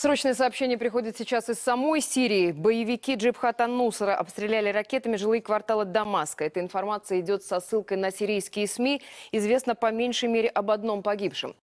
Срочное сообщение приходит сейчас из самой Сирии. Боевики Джибхата Нусра обстреляли ракетами жилые кварталы Дамаска. Эта информация идет со ссылкой на сирийские СМИ. Известно по меньшей мере об одном погибшем.